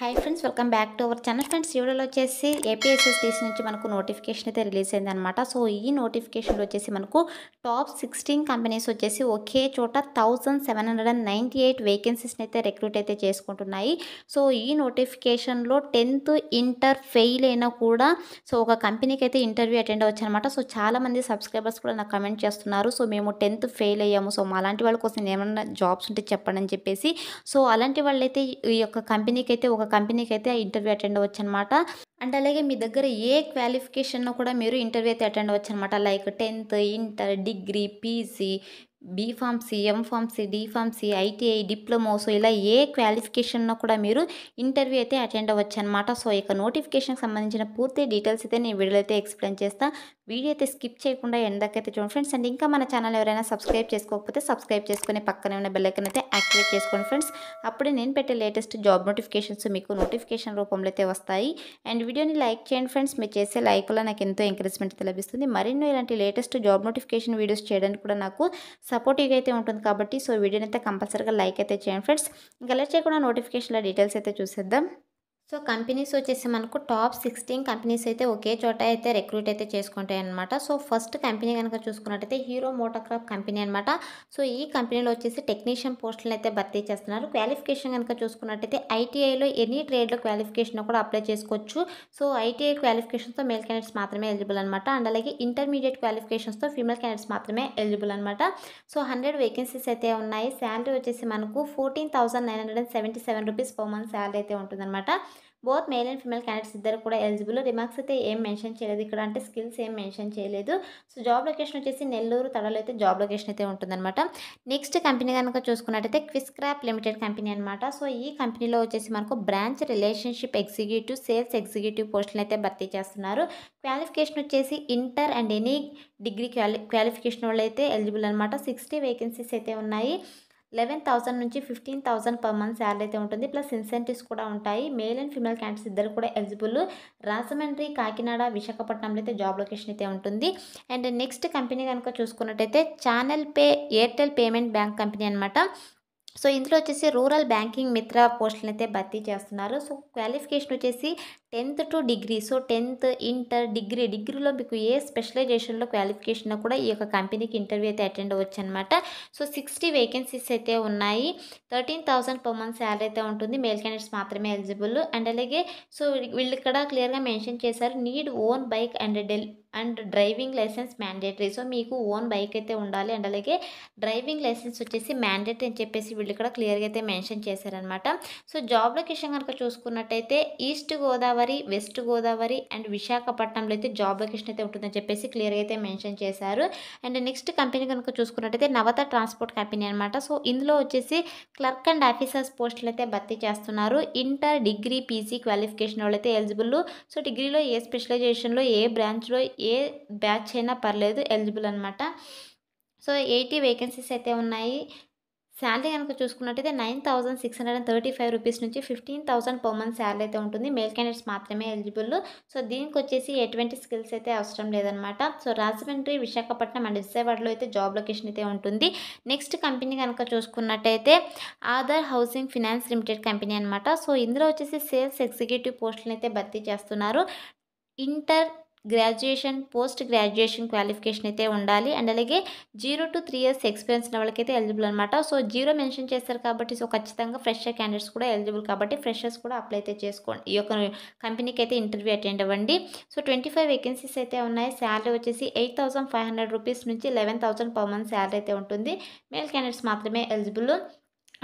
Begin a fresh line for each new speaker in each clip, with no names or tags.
hi friends welcome back to our channel friends వీడియోలో వచ్చేసి APSSTC నుంచి మనకు నోటిఫికేషన్ అయితే రిలీజ్ అయింది అనమాట సో ఈ నోటిఫికేషన్లో వచ్చేసి మనకు టాప్ సిక్స్టీన్ కంపెనీస్ వచ్చేసి ఒకే చోట thousand seven hundred and ninety eight వేకెన్సీస్ని అయితే రిక్రూట్ అయితే చేసుకుంటున్నాయి సో ఈ నోటిఫికేషన్లో టెన్త్ ఇంటర్ ఫెయిల్ అయినా కూడా సో ఒక కంపెనీకి అయితే ఇంటర్వ్యూ అటెండ్ అవ్వచ్చు అనమాట సో చాలామంది సబ్స్క్రైబర్స్ కూడా నాకు కమెంట్ చేస్తున్నారు సో మేము టెన్త్ ఫెయిల్ అయ్యాము సో అలాంటి వాళ్ళ కోసం ఏమైనా జాబ్స్ ఉంటే చెప్పండి అని చెప్పేసి సో అలాంటి వాళ్ళైతే ఈ యొక్క కంపెనీకి అయితే ఒక కంపెనీకి అయితే ఇంటర్వ్యూ అటెండ్ అవ్వచ్చు అనమాట అండ్ అలాగే మీ దగ్గర ఏ క్వాలిఫికేషన్ కూడా మీరు ఇంటర్వ్యూ అయితే అటెండ్ అవ్వచ్చు అనమాట like tenth inter degree PG సి డిఫామ్ సి ఐటీఐ డిప్లొమోస్ ఇలా ఏ క్వాలిఫికేషన్లో కూడా మీరు ఇంటర్వ్యూ అయితే అటెండ్ అవ్వచ్చు అనమాట సో ఇక నోటిఫికేషన్కి సంబంధించిన పూర్తి డీటెయిల్స్ అయితే నేను వీడియో అయితే ఎక్స్ప్లెయిన్ చేస్తాను వీడియో అయితే స్కిప్ చేయకుండా ఎండకైతే చూడండి ఫ్రెండ్స్ అండ్ ఇంకా మన ఛానల్ ఎవరైనా సబ్స్క్రైబ్ చేసుకోకపోతే సబ్స్క్రైబ్ చేసుకుని పక్కనే ఉన్న బెల్లైకన్ అయితే యాక్టివేట్ చేసుకోండి ఫ్రెండ్స్ అప్పుడే నేను పెట్టే లేటెస్ట్ జాబ్ నోటిఫికేషన్స్ మీకు నోటిఫికేషన్ రూపంలో అయితే వస్తాయి అండ్ వీడియోని లైక్ చేయండి ఫ్రెండ్స్ మీరు చేసే లైక్ వల్ల నాకు ఎంతో ఎంకరేజ్మెంట్ అయితే లభిస్తుంది మరిన్నో ఇలాంటి లేటెస్ట్ జాబ్ నోటిఫికేషన్ వీడియోస్ చేయడానికి కూడా నాకు సపోర్టివ్గా అయితే ఉంటుంది కాబట్టి సో వీడియోని అయితే కంపల్సరీగా లైక్ అయితే చేయండి ఫ్రెండ్స్ ఇంకా లేట్ చేయకుండా నోటిఫికేషన్ల డీటెయిల్స్ అయితే చూసేద్దాం సో కంపెనీస్ వచ్చేసి మనకు టాప్ సిక్స్టీన్ కంపెనీస్ అయితే ఒకే చోట అయితే రిక్రూట్ అయితే చేసుకుంటాయి అనమాట సో ఫస్ట్ కంపెనీ కనుక చూసుకున్నట్టయితే హీరో క్రాఫ్ట్ కంపెనీ అనమాట సో ఈ కంపెనీలో వచ్చేసి టెక్నీషియన్ పోస్టులు అయితే భర్తీ చేస్తున్నారు క్వాలిఫికేషన్ కనుక చూసుకున్నట్టయితే ఐటీఐలో ఎనీ ట్రేడ్లో క్వాలిఫికేషన్ కూడా అప్లై చేసుకోవచ్చు సో ఐటీఐ క్వాలిఫికేషన్తో మేల్ క్యాండిడేట్స్ మాత్రమే ఎలిజిబుల్ అనమాట అండ్ అలాగే ఇంటర్మీడియట్ క్వాలిఫికేషన్స్తో ఫీమేల్ క్యాండిడేట్స్ మాత్రమే ఎలిజిబుల్ అనమాట సో హండ్రెడ్ వేకెన్సీస్ అయితే ఉన్నాయి శాలరీ వచ్చేసి మనకు fourteen thousand nine hundred and seventy seven rupees per month salary అయితే ఉంటుందన్నమాట both male and female candidates ఇద్దరు కూడా ఎలిజిబుల్ రిమార్క్స్ అయితే ఏం మెన్షన్ చేయలేదు ఇక్కడ అంటే స్కిల్స్ ఏం మెన్షన్ చేయలేదు సో జాబ్ లొకేషన్ వచ్చేసి నెల్లూరు తడలో అయితే జాబ్ లొకేషన్ అయితే ఉంటుందన్నమాట నెక్స్ట్ కంపెనీ కనుక చూసుకున్నట్టయితే క్విస్ క్రాప్ లిమిటెడ్ కంపెనీ అనమాట సో ఈ కంపెనీలో వచ్చేసి మనకు branch relationship executive sales executive పోస్టులు అయితే భర్తీ చేస్తున్నారు క్వాలిఫికేషన్ వచ్చేసి ఇంటర్ అండ్ ఎనీ డిగ్రీ క్వాలి క్వాలిఫికేషన్ వాళ్ళు అయితే ఎలిజిబుల్ అనమాట సిక్స్టీ వేకెన్సీస్ అయితే ఉన్నాయి లెవెన్ థౌసండ్ నుంచి fifteen thousand per month salary అయితే ఉంటుంది ప్లస్ ఇన్సెంటివ్స్ కూడా ఉంటాయి మేల్ అండ్ ఫిమేల్ క్యాండిడేట్స్ ఇద్దరు కూడా ఎలిజిబుల్ రాజమండ్రి కాకినాడ విశాఖపట్నంలో అయితే జాబ్ లొకేషన్ అయితే ఉంటుంది అండ్ నెక్స్ట్ కంపెనీ కనుక చూసుకున్నట్టయితే channel pay Airtel payment bank company అనమాట సో ఇందులో వచ్చేసి రూరల్ బ్యాంకింగ్ మిత్ర పోస్టులను అయితే భర్తీ చేస్తున్నారు సో క్వాలిఫికేషన్ వచ్చేసి tenth to degree so tenth inter degree డిగ్రీలో మీకు ఏ స్పెషలైజేషన్లో క్వాలిఫికేషన్ కూడా ఈ యొక్క కంపెనీకి ఇంటర్వ్యూ అయితే అటెండ్ అవ్వచ్చు అనమాట సో సిక్స్టీ వేకెన్సీస్ అయితే ఉన్నాయి thirteen thousand per month salary అయితే ఉంటుంది మేల్ క్యాండిడేట్స్ మాత్రమే ఎలిజిబుల్ అండ్ అలాగే సో వీళ్ళు ఇక్కడ క్లియర్గా మెన్షన్ చేశారు నీడ్ ఓన్ బైక్ అండ్ డెల్ and driving licence mandatory so మీకు ఓన్ బైక్ అయితే ఉండాలి అండ్ అలాగే డ్రైవింగ్ లైసెన్స్ వచ్చేసి మ్యాండేటరీ అని చెప్పేసి వీళ్ళు ఇక్కడ క్లియర్గా అయితే మెన్షన్ చేశారనమాట సో జాబ్ లొకేషన్ కనుక చూసుకున్నట్టయితే east Godavari west Godavari and విశాఖపట్నంలో అయితే జాబ్ లొకేషన్ అయితే ఉంటుందని చెప్పేసి క్లియర్గా అయితే మెన్షన్ చేశారు అండ్ నెక్స్ట్ కంపెనీ కనుక చూసుకున్నట్టయితే నవత ట్రాన్స్పోర్ట్ కంపెనీ అనమాట సో ఇందులో వచ్చేసి క్లర్క్ అండ్ ఆఫీసర్స్ పోస్టులు అయితే భర్తీ చేస్తున్నారు ఇంటర్ డిగ్రీ పీజీ క్వాలిఫికేషన్ వాళ్ళు అయితే ఎలిజిబుల్ సో డిగ్రీలో ఏ స్పెషలైజేషన్లో ఏ బ్రాంచ్లో ఏ బ్యాచ్ అయినా పర్లేదు ఎలిజిబుల్ అనమాట సో ఎయిటీ వేకెన్సీస్ అయితే ఉన్నాయి శాలరీ కనుక చూసుకున్నట్టయితే nine thousand six hundred and thirty five rupees నుంచి fifteen thousand per month salary అయితే ఉంటుంది మేల్ క్యాండిడేట్స్ మాత్రమే ఎలిజిబుల్ సో దీనికి వచ్చేసి ఎటువంటి స్కిల్స్ అయితే అవసరం లేదనమాట సో రాజమండ్రి విశాఖపట్నం అండ్ విజయవాడలో అయితే జాబ్ లొకేషన్ అయితే ఉంటుంది నెక్స్ట్ కంపెనీ కనుక చూసుకున్నట్టయితే Aadhaar housing finance limited company అనమాట సో ఇందులో వచ్చేసి సేల్స్ ఎగ్జిక్యూటివ్ పోస్టులను అయితే భర్తీ చేస్తున్నారు inter graduation post graduation qualification అయితే ఉండాలి అండ్ అలాగే zero to three years experience ఉన్న వాళ్ళకైతే ఎలిజిబుల్ అనమాట సో జీరో మెన్షన్ చేస్తారు కాబట్టి సో ఖచ్చితంగా ఫ్రెషర్ క్యాండిడేట్స్ కూడా ఎలిజిబుల్ కాబట్టి ఫ్రెషర్స్ కూడా అప్లై అయితే చేసుకోండి ఈ యొక్క కంపెనీకి అయితే ఇంటర్వ్యూ అటెండ్ అవ్వండి సో ట్వంటీ ఫైవ్ వేకెన్సీస్ అయితే ఉన్నాయి శాలరీ వచ్చేసి eight thousand five hundred rupees నుంచి eleven thousand per month salary అయితే ఉంటుంది మేల్ క్యాండిడేట్స్ మాత్రమే ఎలిజిబుల్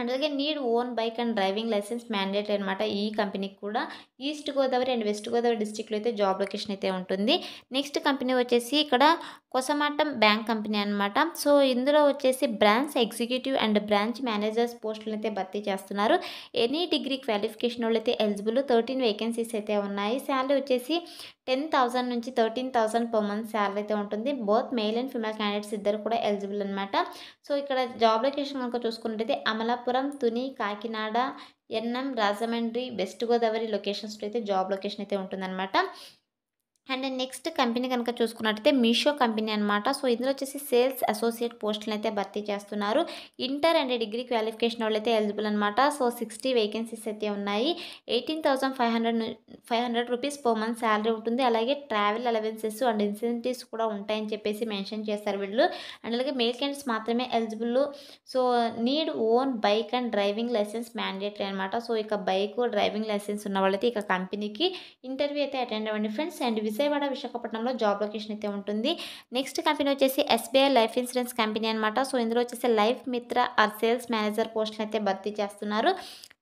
అండ్ అలాగే need own bike and driving licence mandate అనమాట ఈ కంపెనీకి కూడా east Godavari and west Godavari డిస్టిక్లో అయితే జాబ్ లొకేషన్ అయితే ఉంటుంది నెక్స్ట్ కంపెనీ వచ్చేసి ఇక్కడ కొసమాటం బ్యాంక్ కంపెనీ అనమాట సో ఇందులో వచ్చేసి branch executive and branch managers పోస్టులను అయితే భర్తీ చేస్తున్నారు ఎనీ డిగ్రీ క్వాలిఫికేషన్ వాళ్ళు అయితే ఎలిజిబుల్ థర్టీన్ వేకెన్సీస్ అయితే ఉన్నాయి శాలరీ వచ్చేసి టెన్ థౌసండ్ నుంచి thirteen thousand per month salary అయితే ఉంటుంది both male and female candidates ఇద్దరు కూడా ఎలిజిబుల్ అనమాట సో ఇక్కడ జాబ్ లొకేషన్ కనుక చూసుకున్నట్టయితే అమలాపురం తుని కాకినాడ ఎన్ఎం రాజమండ్రి వెస్ట్ గోదావరి లొకేషన్స్లో అయితే జాబ్ లొకేషన్ అయితే ఉంటుందన్నమాట అండ్ నెక్స్ట్ కంపెనీ కనుక చూసుకున్నట్టయితే మీషో కంపెనీ అనమాట సో ఇందులో వచ్చేసి సేల్స్ అసోసియేట్ పోస్టులు అయితే భర్తీ చేస్తున్నారు ఇంటర్ అండ్ డిగ్రీ క్వాలిఫికేషన్ వాళ్ళైతే ఎలిజిబుల్ అనమాట సో సిక్స్టీ వేకెన్సీస్ అయితే ఉన్నాయి eighteen thousand five hundred five hundred rupees per month salary ఉంటుంది అలాగే ట్రావెల్ అలవెన్సెస్ అండ్ ఇన్సెంటివ్స్ కూడా ఉంటాయని చెప్పేసి మెన్షన్ చేస్తారు వీళ్ళు అండ్ అలాగే మేల్ క్యాండిడేట్స్ మాత్రమే eligible so need own bike and driving licence mandatory అనమాట సో ఇక బైక్ డ్రైవింగ్ లైసెన్స్ ఉన్న వాళ్ళైతే ఇక కంపెనీకి ఇంటర్వ్యూ అయితే అటెండ్ అవ్వండి ఫ్రెండ్స్ అండ్ విజయవాడ విశాఖపట్నంలో జాబ్ లొకేషన్ అయితే ఉంటుంది నెక్స్ట్ కంపెనీ వచ్చేసి ఎస్బీఐ లైఫ్ ఇన్సూరెన్స్ కంపెనీ అనమాట సో ఇందులో వచ్చేసి లైఫ్ మిత్ర ఆర్ సేల్స్ మేనేజర్ పోస్ట్ని అయితే భర్తీ చేస్తున్నారు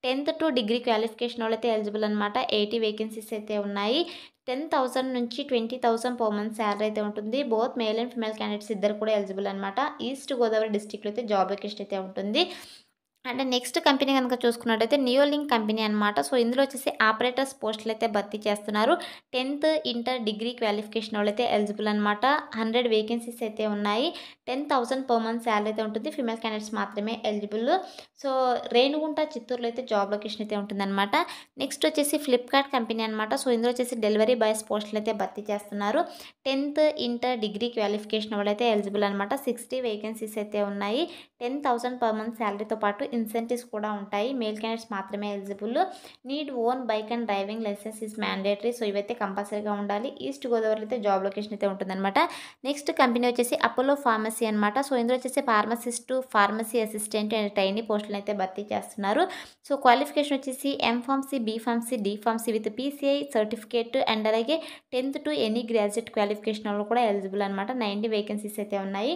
టెన్త్ టు డిగ్రీ క్వాలిఫికేషన్ వాళ్ళైతే ఎలిజిబుల్ అనమాట ఎయిటీ వేకెన్సీస్ అయితే ఉన్నాయి టెన్ థౌసండ్ నుంచి twenty thousand per month salary అయితే ఉంటుంది both male and female candidates ఇద్దరు కూడా ఎలిజిబుల్ అనమాట ఈస్ట్ గోదావరి డిస్టిక్లో అయితే జాబ్ లొకేషన్ అయితే ఉంటుంది అంటే నెక్స్ట్ కంపెనీ కనుక చూసుకున్నట్టయితే నియోలింక్ కంపెనీ అనమాట సో ఇందులో వచ్చేసి ఆపరేటర్స్ పోస్టులు అయితే భర్తీ చేస్తున్నారు టెన్త్ ఇంటర్ డిగ్రీ క్వాలిఫికేషన్ వాళ్ళైతే ఎలిజిబుల్ అనమాట హండ్రెడ్ వేకెన్సీస్ అయితే ఉన్నాయి ten thousand per month salary అయితే ఉంటుంది ఫీమేల్ క్యాండిడేట్స్ మాత్రమే ఎలిజిబుల్ సో రేణుగుంట చిత్తూరులో అయితే జాబ్ లొకేషన్ అయితే ఉంటుందన్నమాట నెక్స్ట్ వచ్చేసి ఫ్లిప్కార్ట్ కంపెనీ అనమాట సో ఇందులో వచ్చేసి డెలివరీ బాయ్స్ పోస్టులు అయితే భర్తీ చేస్తున్నారు టెన్త్ ఇంటర్ డిగ్రీ క్వాలిఫికేషన్ వాళ్ళైతే ఎలిజిబుల్ అనమాట సిక్స్టీ వేకెన్సీస్ అయితే ఉన్నాయి టెన్ థౌసండ్ పర్ మంత్ శాలరీతో పాటు ఇన్సెంటివ్స్ కూడా ఉంటాయి మేల్ క్యాండిడేట్స్ మాత్రమే eligible need own bike and driving licence is mandatory so ఇవైతే కంపల్సరీగా ఉండాలి ఈస్ట్ గోదావరిలో అయితే జాబ్ లొకేషన్ అయితే ఉంటుందన్నమాట నెక్స్ట్ కంపెనీ వచ్చేసి అపోలో ఫార్మసీ అనమాట సో ఇందులో వచ్చేసి pharmacist pharmacy assistant and trainee పోస్టులను అయితే భర్తీ చేస్తున్నారు సో క్వాలిఫికేషన్ వచ్చేసి M pharmacy D pharmacy with PCI certificate and అలాగే tenth to any graduate qualification వాళ్ళు కూడా ఎలిజిబుల్ అనమాట నైంటీ వేకెన్సీస్ అయితే ఉన్నాయి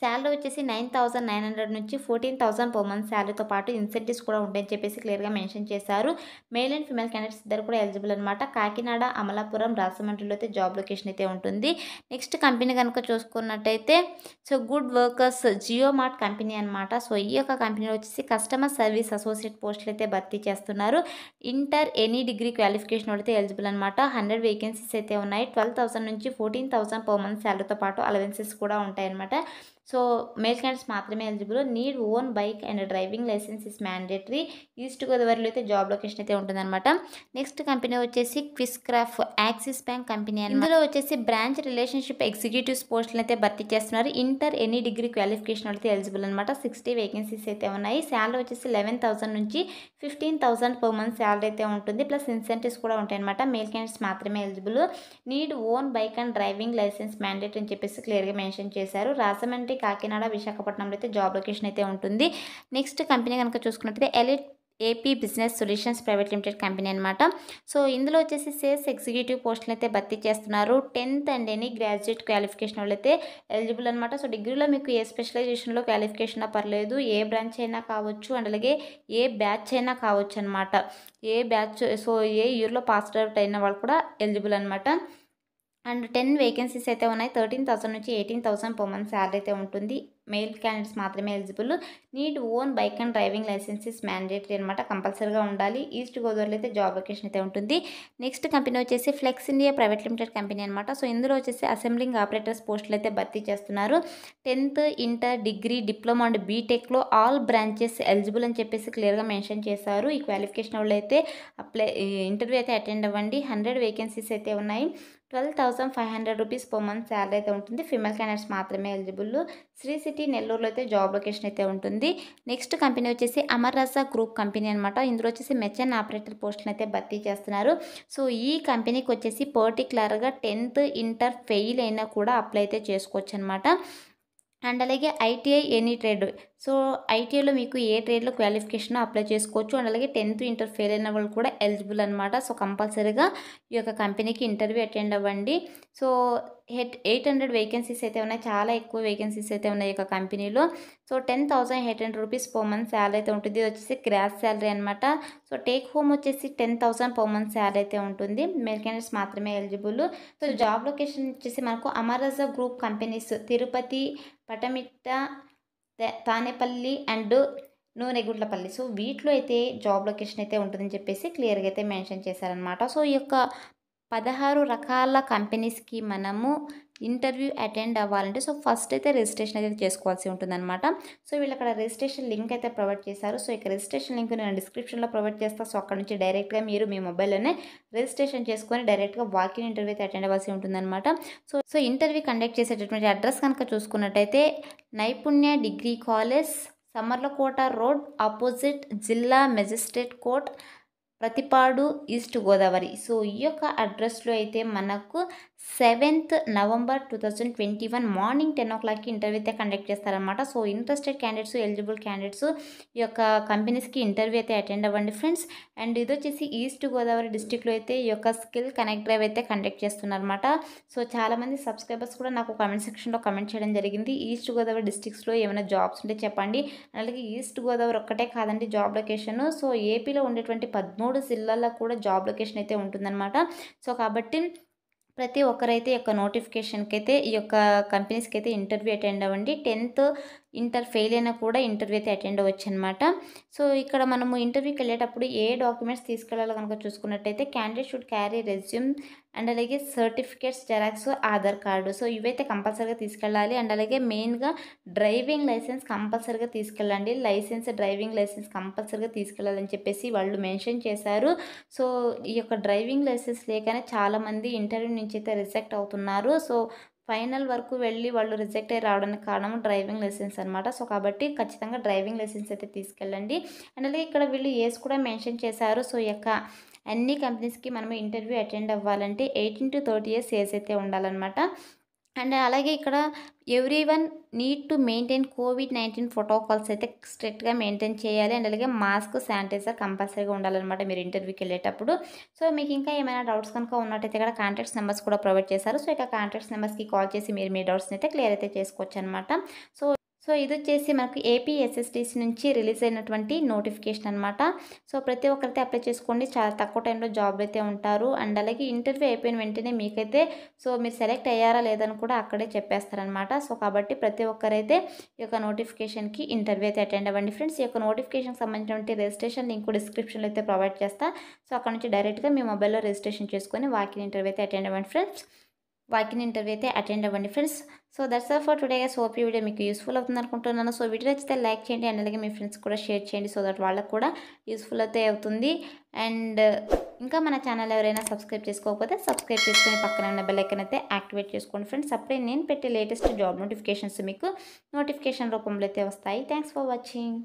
శాలరీ వచ్చేసి నైన్ థౌసండ్ నైన్ హండ్రెడ్ నుంచి ఫోర్టీన్ థౌసండ్ పర్ మంత్ శాలరీతో పాటు ఇన్సెంటివ్స్ కూడా ఉంటాయని చెప్పేసి క్లియర్గా మెన్షన్ చేశారు మేల్ అండ్ ఫిమేల్ క్యాండిడేట్స్ ఇద్దరు కూడా ఎలిజిబుల్ అనమాట కాకినాడ అమలాపురం రాజమండ్రిలో అయితే జాబ్ లొకేషన్ అయితే ఉంటుంది నెక్స్ట్ కంపెనీ కనుక చూసుకున్నట్టయితే so good workers JioMart company అనమాట సో ఈ యొక్క కంపెనీలో వచ్చేసి కస్టమర్ సర్వీస్ అసోసియేట్ పోస్టులు అయితే భర్తీ చేస్తున్నారు ఇంటర్ ఎనీ డిగ్రీ క్వాలిఫికేషన్ అయితే ఎలిజిబుల్ అనమాట హండ్రెడ్ వేకెన్సీస్ అయితే ఉన్నాయి ట్వెల్వ్ నుంచి ఫోర్టీన్ థౌసండ్ పర్ మంత్ శాలరీతో పాటు అలవెన్సెస్ కూడా ఉంటాయన్నమాట సో మేల్ క్యాండిడేట్స్ మాత్రమే eligible need own bike and driving licence is mandatory east గోదావరిలో అయితే జాబ్ లొకేషన్ అయితే ఉంటుందన్నమాట నెక్స్ట్ కంపెనీ వచ్చేసి క్విస్క్రాఫ్ యాక్సిస్ బ్యాంక్ కంపెనీ అని ఇందులో వచ్చేసి బ్రాంచ్ రిలేషన్షిప్ ఎగ్జిక్యూటివ్స్ పోస్టులు అయితే భర్తీ చేస్తున్నారు ఇంటర్ ఎనీ డిగ్రీ క్వాలిఫికేషన్ అయితే ఎలిజిబుల్ అనమాట సిక్స్టీ వేకెన్సీస్ అయితే ఉన్నాయి శాలరీ వచ్చేసి లెవెన్ థౌసండ్ నుంచి fifteen thousand per month salary అయితే ఉంటుంది ప్లస్ ఇన్సెంటివ్స్ కూడా ఉంటాయన్నమాట మేల్ క్యాండిడేట్స్ మాత్రమే eligible need own bike and driving licence mandate అని చెప్పేసి క్లియర్గా మెన్షన్ చేశారు రాజమండ్రి కాకినాడ విశాఖపట్నంలో అయితే జాబ్ లొకేషన్ అయితే ఉంటుంది నెక్స్ట్ కంపెనీ కనుక చూసుకున్నట్లయితే elite AP business solutions private limited company అనమాట సో ఇందులో వచ్చేసి సేల్స్ ఎగ్జిక్యూటివ్ పోస్టులు అయితే భర్తీ చేస్తున్నారు tenth and any graduate qualification వాళ్ళు అయితే ఎలిజిబుల్ అనమాట సో డిగ్రీలో మీకు ఏ స్పెషలైజేషన్లో క్వాలిఫికేషన్ పర్లేదు ఏ బ్రాంచ్ అయినా కావచ్చు అండ్ అలాగే ఏ బ్యాచ్ అయినా కావచ్చు అనమాట ఏ బ్యాచ్ సో ఏ ఇయర్లో పాస్ అవుట్ అయిన వాళ్ళు కూడా ఎలిజిబుల్ అనమాట అండ్ టెన్ వేకెన్సీస్ అయితే ఉన్నాయి థర్టీన్ థౌసండ్ నుంచి eighteen thousand per month salary అయితే ఉంటుంది మెయిల్ క్యాండిడేట్స్ మాత్రమే eligible need own bike and driving licence is mandatory అనమాట కంపల్సరీగా ఉండాలి ఈస్ట్ గోదావరిలో అయితే జాబ్ లొకేషన్ అయితే ఉంటుంది నెక్స్ట్ కంపెనీ వచ్చేసి flex India private limited company అనమాట సో ఇందులో వచ్చేసి అసెంబ్లింగ్ ఆపరేటర్స్ పోస్టులు అయితే భర్తీ చేస్తున్నారు tenth inter degree diploma and బీటెక్లో ఆల్ బ్రాంచెస్ ఎలిజిబుల్ అని చెప్పేసి క్లియర్గా మెన్షన్ చేశారు ఈ క్వాలిఫికేషన్ వాళ్ళు అయితే అప్లై ఇంటర్వ్యూ అయితే అటెండ్ అవ్వండి హండ్రెడ్ వేకెన్సీస్ అయితే ఉన్నాయి twelve thousand five hundred rupees per month salary అయితే ఉంటుంది ఫిమేల్ క్యాండిడేట్స్ మాత్రమే ఎలిజిబుల్ శ్రీ సిటీ నెల్లూరులో అయితే జాబ్ లొకేషన్ అయితే ఉంటుంది నెక్స్ట్ కంపెనీ వచ్చేసి అమర్రాస గ్రూప్ కంపెనీ అనమాట ఇందులో వచ్చేసి మెచన్ ఆపరేటర్ పోస్టులు అయితే భర్తీ చేస్తున్నారు సో ఈ కంపెనీకి వచ్చేసి పర్టికులర్గా టెన్త్ ఇంటర్ ఫెయిల్ అయినా కూడా అప్లై అయితే చేసుకోవచ్చు అనమాట అండ్ అలాగే ఐటీఐ ఎనీ ట్రేడ్ సో ఐటీఐలో మీకు ఏ ట్రేడ్లో క్వాలిఫికేషన్ అప్లై చేసుకోవచ్చు అండ్ అలాగే టెన్త్ ఇంటర్ ఫెయిల్ అయిన వాళ్ళు కూడా ఎలిజిబుల్ అనమాట సో కంపల్సరీగా ఈ యొక్క కంపెనీకి ఇంటర్వ్యూ అటెండ్ అవ్వండి సో హెడ్ ఎయిట్ హండ్రెడ్ వేకెన్సీస్ అయితే ఉన్నాయి చాలా ఎక్కువ వేకెన్సీస్ అయితే ఉన్నాయి ఈ యొక్క కంపెనీలో so ten thousand eight hundred rupees per month salary అయితే ఉంటుంది ఇది వచ్చేసి గ్రాస్ శాలరీ అనమాట సో టేక్ హోమ్ వచ్చేసి ten thousand per month salary అయితే ఉంటుంది మెయిల్ క్యాండిడేట్స్ మాత్రమే ఎలిజిబుల్ సో జాబ్ లొకేషన్ వచ్చేసి మనకు Amara Raja group companies Tirupati Patamitta Tanepalli and Nunegundlapalli so వీటిలో అయితే జాబ్ లొకేషన్ అయితే ఉంటుందని చెప్పేసి క్లియర్గా అయితే మెన్షన్ చేశారనమాట సో ఈ యొక్క పదహారు రకాల కంపెనీస్కి మనము ఇంటర్వ్యూ అటెండ్ అవ్వాలంటే సో ఫస్ట్ అయితే రిజిస్ట్రేషన్ అయితే చేసుకోవాల్సి ఉంటుందన్నమాట సో వీళ్ళు అక్కడ రిజిస్ట్రేషన్ లింక్ అయితే ప్రొవైడ్ చేశారు సో ఇక రిజిస్ట్రేషన్ లింక్ నేను డిస్క్రిప్షన్లో ప్రొవైడ్ చేస్తాను సో అక్కడ నుంచి డైరెక్ట్గా మీరు మీ మొబైల్లోనే రిజిస్ట్రేషన్ చేసుకొని డైరెక్ట్గా వాకింగ్ ఇంటర్వ్యూ అయితే అటెండ్ అవ్వాల్సి ఉంటుందన్నమాట సో సో ఇంటర్వ్యూ కండక్ట్ చేసేటటువంటి అడ్రస్ కనుక చూసుకున్నట్టయితే Naipunya degree college Samarlakota road opposite జిల్లా magistrate court Prathipadu east Godavari so ఈ యొక్క అడ్రస్లో అయితే మనకు seventh November two thousand twenty one morning ten ఓ క్లాక్కి ఇంటర్వ్యూ అయితే కండక్ట్ చేస్తారనమాట so interested candidates eligible candidates ఈ యొక్క కంపెనీస్కి ఇంటర్వ్యూ అయితే అటెండ్ అవ్వండి ఫ్రెండ్స్ అండ్ ఇది వచ్చేసి ఈస్ట్ గోదావరి డిస్టిక్లో అయితే ఈ యొక్క స్కిల్ కనెక్ట్ డ్రైవ్ అయితే కండక్ట్ చేస్తున్నారనమాట సో చాలామంది సబ్స్క్రైబర్స్ కూడా నాకు కమెంట్ సెక్షన్లో కమెంట్ చేయడం జరిగింది ఈస్ట్ గోదావరి డిస్టిక్స్లో ఏమైనా జాబ్స్ ఉంటే చెప్పండి అలాగే ఈస్ట్ గోదావరి ఒక్కటే కాదండి జాబ్ లొకేషన్ సో ఏపీలో ఉండేటువంటి పద్మూడు మూడు జిల్లాల్లో కూడా జాబ్ లొకేషన్ అయితే ఉంటుందన్నమాట సో కాబట్టి ప్రతి ఒక్కరైతే యొక్క నోటిఫికేషన్కి అయితే ఈ యొక్క కంపెనీస్కి అయితే ఇంటర్వ్యూ అటెండ్ అవ్వండి టెన్త్ ఇంటర్ ఫెయిల్ అయినా కూడా ఇంటర్వ్యూ అయితే అటెండ్ అవ్వచ్చు అనమాట సో ఇక్కడ మనము ఇంటర్వ్యూకి వెళ్ళేటప్పుడు ఏ డాక్యుమెంట్స్ తీసుకెళ్ళాలో కనుక చూసుకున్నట్టయితే candidate should carry resume and అలాగే certificates xerox Aadhaar card so ఇవైతే కంపల్సరీగా తీసుకెళ్ళాలి అండ్ అలాగే మెయిన్గా డ్రైవింగ్ లైసెన్స్ కంపల్సరీగా తీసుకెళ్ళండి లైసెన్స్ డ్రైవింగ్ లైసెన్స్ కంపల్సరీగా తీసుకెళ్ళాలని చెప్పేసి వాళ్ళు మెన్షన్ చేశారు సో ఈ యొక్క డ్రైవింగ్ లైసెన్స్ లేకనే చాలామంది ఇంటర్వ్యూ నుంచి అయితే రిజెక్ట్ అవుతున్నారు సో ఫైనల్ వరకు వెళ్ళి వాళ్ళు రిజెక్ట్ అయ్యి రావడానికి కారణం డ్రైవింగ్ లైసెన్స్ అనమాట సో కాబట్టి ఖచ్చితంగా డ్రైవింగ్ లైసెన్స్ అయితే తీసుకెళ్ళండి అండ్ అలాగే ఇక్కడ వీళ్ళు ఏజ్ కూడా మెన్షన్ చేశారు సో యొక్క అన్ని కంపెనీస్కి మనం ఇంటర్వ్యూ అటెండ్ అవ్వాలంటే eighteen to thirty years age అయితే ఉండాలన్నమాట అండ్ అలాగే ఇక్కడ everyone need to maintain covid nineteen protocols అయితే స్ట్రిక్ట్గా మెయింటైన్ చేయాలి అండ్ అలాగే మాస్క్ శానిటైజర్ కంపల్సరీగా ఉండాలన్నమాట మీరు ఇంటర్వ్యూకి వెళ్ళేటప్పుడు సో మీకు ఇంకా ఏమైనా డౌట్స్ కనుక ఉన్నట్టయితే ఇక్కడ కాంటాక్ట్స్ నెంబర్స్ కూడా ప్రొవైడ్ చేశారు సో ఇక కాంటాక్ట్స్ నెంబర్స్కి కాల్ చేసి మీరు మీ డౌట్స్ని అయితే క్లియర్ అయితే చేసుకోవచ్చు అనమాట సో సో ఇది వచ్చేసి మనకు ఏపీ నుంచి రిలీజ్ అయినటువంటి నోటిఫికేషన్ అనమాట సో ప్రతి ఒక్కరైతే అప్లై చేసుకోండి చాలా తక్కువ టైంలో జాబ్ అయితే ఉంటారు అండ్ అలాగే ఇంటర్వ్యూ అయిపోయిన వెంటనే మీకైతే సో మీరు సెలెక్ట్ అయ్యారా లేదని కూడా అక్కడే చెప్పేస్తారనమాట సో కాబట్టి ప్రతి ఒక్కరైతే ఈ యొక్క నోటిఫికేషన్కి ఇంటర్వ్యూ అయితే అటెండ్ అవ్వండి ఫ్రెండ్స్ ఈ యొక్క నోటిఫికేషన్కి సంబంధించినటువంటి రిజిస్ట్రేషన్ లింక్ డిస్క్రిప్షన్లో అయితే ప్రొవైడ్ చేస్తా సో అక్కడ నుంచి డైరెక్ట్గా మీ మొబైల్లో రిజిస్ట్రేషన్ చేసుకొని వాకింగ్ ఇంటర్వ్యూ అయితే అటెండ్ అవ్వండి ఫ్రెండ్స్ వాకింగ్ ఇంటర్వ్యూ అయితే అటెండ్ అవ్వండి friends so that's all for today గా హోప్ ఈ వీడియో మీకు యూస్ఫుల్ అవుతుంది అనుకుంటున్నాను సో వీడియో నచ్చితే లైక్ చేయండి అండ్ అలాగే మీ ఫ్రెండ్స్ కూడా షేర్ చేయండి సో దట్ వాళ్ళకు కూడా యూస్ఫుల్ అయితే అవుతుంది అండ్ ఇంకా మన ఛానల్ ఎవరైనా సబ్స్క్రైబ్ చేసుకోకపోతే సబ్స్క్రైబ్ చేసుకుని పక్కన ఉన్న బెల్లైకన్ అయితే యాక్టివేట్ చేసుకోండి ఫ్రెండ్స్ అప్పుడే నేను పెట్టే లేటెస్ట్ జాబ్ నోటిఫికేషన్స్ మీకు నోటిఫికేషన్ రూపంలో అయితే వస్తాయి థ్యాంక్స్ ఫర్ వాచింగ్